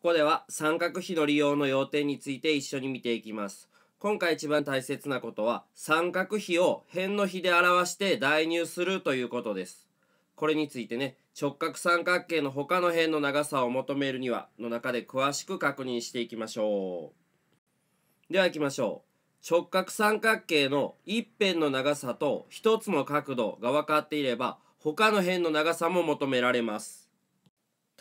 ここでは三角比の利用の要点について一緒に見ていきます。今回一番大切なことは三角比を辺の比で表して代入するということです。これについてね、直角三角形の他の辺の長さを求めるにはの中で詳しく確認していきましょう。では行きましょう。直角三角形の一辺の長さと一つの角度が分かっていれば他の辺の長さも求められます。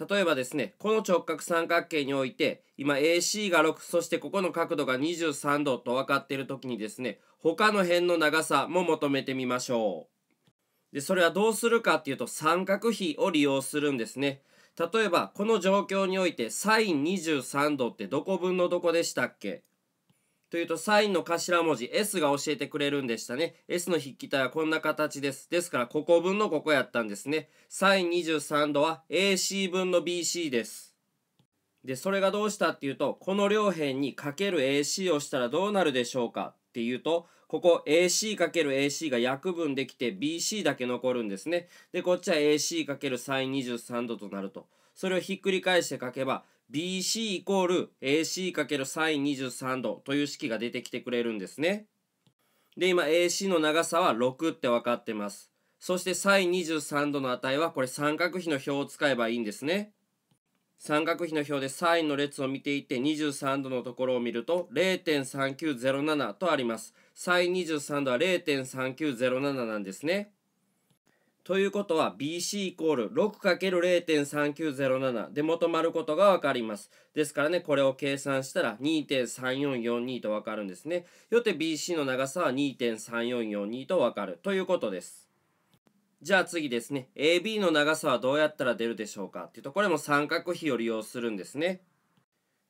例えばですね、この直角三角形において、今 AC が6、そしてここの角度が23度と分かっている時にですね、他の辺の長さも求めてみましょう。で、それはどうするかっていうと、三角比を利用するんですね。例えば、この状況において、s i n 23度ってどこ分のどこでしたっけというと、サインの頭文字 S が教えてくれるんでしたね。S の筆記体はこんな形です。ですから、ここ分のここやったんですね。サイン23度は AC 分の BC です。で、それがどうしたっていうと、この両辺にかける AC をしたらどうなるでしょうかっていうと、ここ AC×AC が約分できて BC だけ残るんですね。で、こっちは AC× サイン23度となると。それをひっくり返して書けば BC イコール AC×sin23 度という式が出てきてくれるんですね。で、今 AC の長さは6って分かってます。そして sin23 度の値はこれ三角比の表を使えばいいんですね。三角比の表で sin の列を見ていって23度のところを見ると0.3907とあります。sin23 度は0.3907なんですね。ということは BC イコール 6×0.3907 で求まることが分かります。ですからね、これを計算したら2.3442とわかるんですね。よって BC の長さは2.3442とわかるということです。じゃあ次ですね、AB の長さはどうやったら出るでしょうかっていうと、これも三角比を利用するんですね。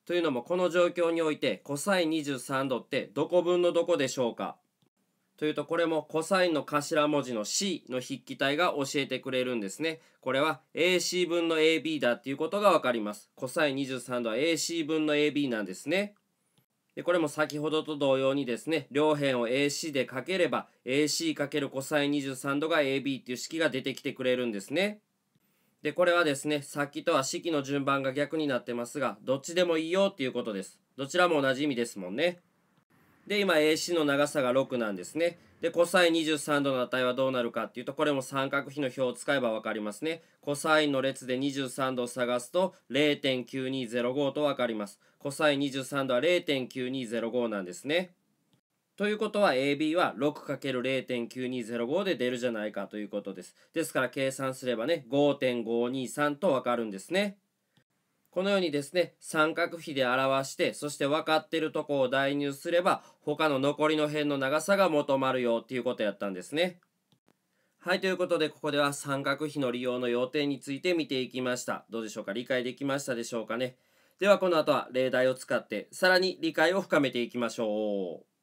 というのもこの状況において cos23 度ってどこ分のどこでしょうかというとこれもコサインの頭文字の C の筆記体が教えてくれるんですね。これは AC 分の AB だっていうことがわかります。コサイン23度は AC 分の AB なんですね。でこれも先ほどと同様にですね、両辺を AC でかければ a c かけるコサイン23度が AB っていう式が出てきてくれるんですね。で、これはですね、さっきとは式の順番が逆になってますが、どっちでもいいよっていうことです。どちらも同じ意味ですもんね。で、今 AC の長さが6なんですね。で、cos23 度の値はどうなるかっていうと、これも三角比の表を使えば分かりますね。cos の列で23度を探すと、0.9205と分かります。cos23 度は0.9205なんですね。ということは AB は 6×0.9205 で出るじゃないかということです。ですから計算すればね、5.523とわかるんですね。このようにですね、三角比で表して、そして分かってるとこを代入すれば、他の残りの辺の長さが求まるよっていうことやったんですね。はい、ということで、ここでは三角比の利用の要点について見ていきました。どうでしょうか理解できましたでしょうかねでは、この後は例題を使って、さらに理解を深めていきましょう。